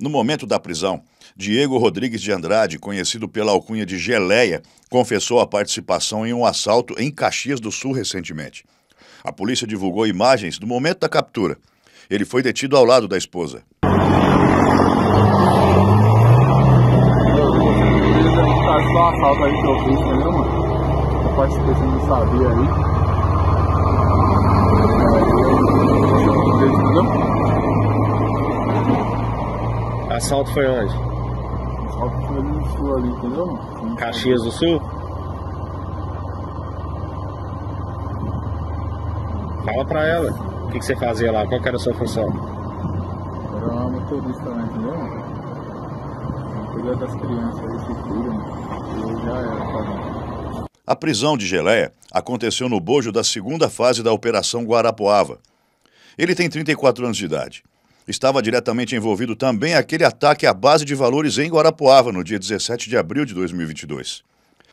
No momento da prisão, Diego Rodrigues de Andrade, conhecido pela alcunha de Geleia, confessou a participação em um assalto em Caxias do Sul recentemente. A polícia divulgou imagens do momento da captura. Ele foi detido ao lado da esposa. Só assalto né, aí que eu fiz, entendeu, mano? Eu participei, você não sabia aí. assalto foi onde? O assalto foi ali no sul, ali, entendeu? Caxias do Sul? Fala pra ela. O que, que você fazia lá? Qual era a sua função? Era uma motorista lá, entendeu? Cuidar das crianças, eles se Eu já era, fazendo. Tá a prisão de Gelé aconteceu no bojo da segunda fase da Operação Guarapuava. Ele tem 34 anos de idade estava diretamente envolvido também aquele ataque à base de valores em Guarapuava no dia 17 de abril de 2022.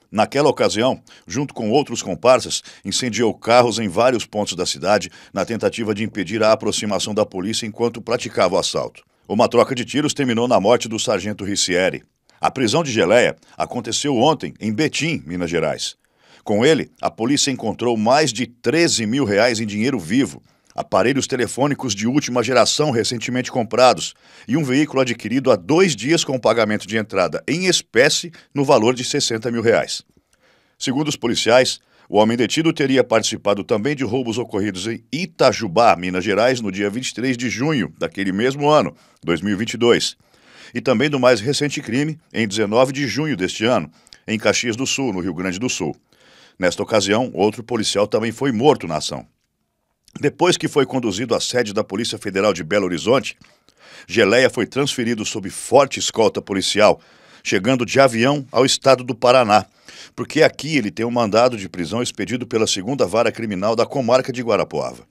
Naquela ocasião, junto com outros comparsas, incendiou carros em vários pontos da cidade na tentativa de impedir a aproximação da polícia enquanto praticava o assalto. Uma troca de tiros terminou na morte do sargento Ricieri. A prisão de Geleia aconteceu ontem em Betim, Minas Gerais. Com ele, a polícia encontrou mais de 13 mil reais em dinheiro vivo, aparelhos telefônicos de última geração recentemente comprados e um veículo adquirido há dois dias com pagamento de entrada em espécie no valor de 60 mil reais. Segundo os policiais, o homem detido teria participado também de roubos ocorridos em Itajubá, Minas Gerais, no dia 23 de junho daquele mesmo ano, 2022, e também do mais recente crime, em 19 de junho deste ano, em Caxias do Sul, no Rio Grande do Sul. Nesta ocasião, outro policial também foi morto na ação. Depois que foi conduzido à sede da Polícia Federal de Belo Horizonte, Geleia foi transferido sob forte escolta policial, chegando de avião ao estado do Paraná, porque aqui ele tem um mandado de prisão expedido pela segunda vara criminal da comarca de Guarapuava.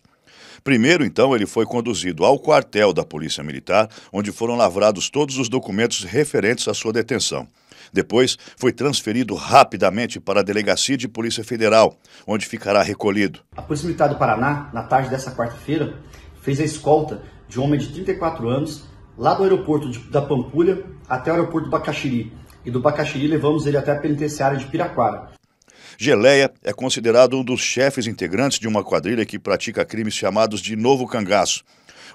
Primeiro, então, ele foi conduzido ao quartel da Polícia Militar, onde foram lavrados todos os documentos referentes à sua detenção. Depois foi transferido rapidamente para a Delegacia de Polícia Federal, onde ficará recolhido. A Polícia Militar do Paraná, na tarde dessa quarta-feira, fez a escolta de um homem de 34 anos lá do aeroporto de, da Pampulha até o aeroporto do Bacaxiri. E do Bacaxiri levamos ele até a penitenciária de Piraquara. Geleia é considerado um dos chefes integrantes de uma quadrilha que pratica crimes chamados de Novo Cangaço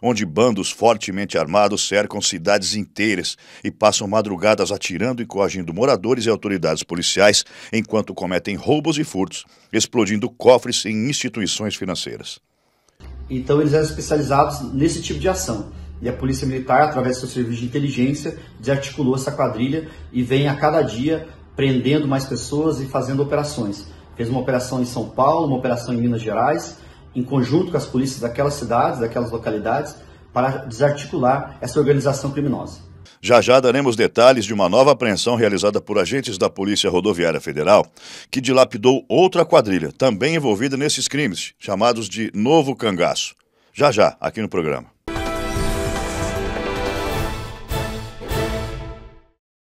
onde bandos fortemente armados cercam cidades inteiras e passam madrugadas atirando e coagindo moradores e autoridades policiais enquanto cometem roubos e furtos, explodindo cofres em instituições financeiras. Então, eles eram especializados nesse tipo de ação e a Polícia Militar, através do seu serviço de inteligência, desarticulou essa quadrilha e vem a cada dia prendendo mais pessoas e fazendo operações. Fez uma operação em São Paulo, uma operação em Minas Gerais em conjunto com as polícias daquelas cidades, daquelas localidades, para desarticular essa organização criminosa. Já já daremos detalhes de uma nova apreensão realizada por agentes da Polícia Rodoviária Federal, que dilapidou outra quadrilha, também envolvida nesses crimes, chamados de Novo Cangaço. Já já, aqui no programa.